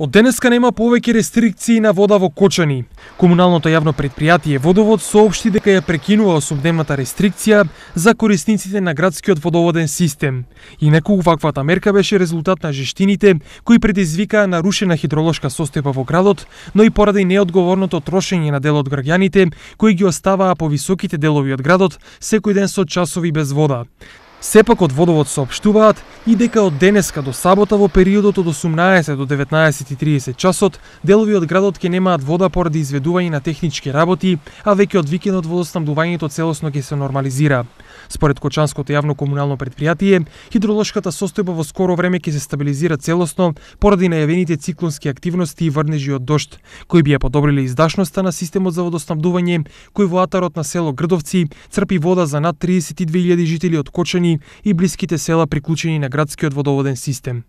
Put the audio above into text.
Од денеска нема повеќе рестрикции на вода во Кочани. Комуналното јавно предпријатие Водовод соопшти дека ја прекинува осумдневната рестрикција за корисниците на градскиот водоводен систем. Инаку ваквата мерка беше резултат на жештините кои предизвикаа нарушена хидролошка состојба во градот, но и поради неодговорното трошење на дел од граѓаните кои ги оставаа по високите делови од градот секој ден со часови без вода. Сепак од водовод соопштуваат и дека од денеска до сабота во периодот од 18 до 19:30 часот делови од градот ке немаат вода поради изведување на технички работи, а веќе од викендот водоснабдувањето целосно ќе се нормализира. Според Кочанското јавно комунално предпријатие, хидролошката состојба во скоро време ќе се стабилизира целосно поради најавените циклонски активности и врнежи од дошт, кои би ја подобриле издашноста на системот за водоснабдување, кој во атарот на село Грдовци црпи вода за над 32.000 жители од Кочани и блиските села приклучени на градскиот водоводен систем.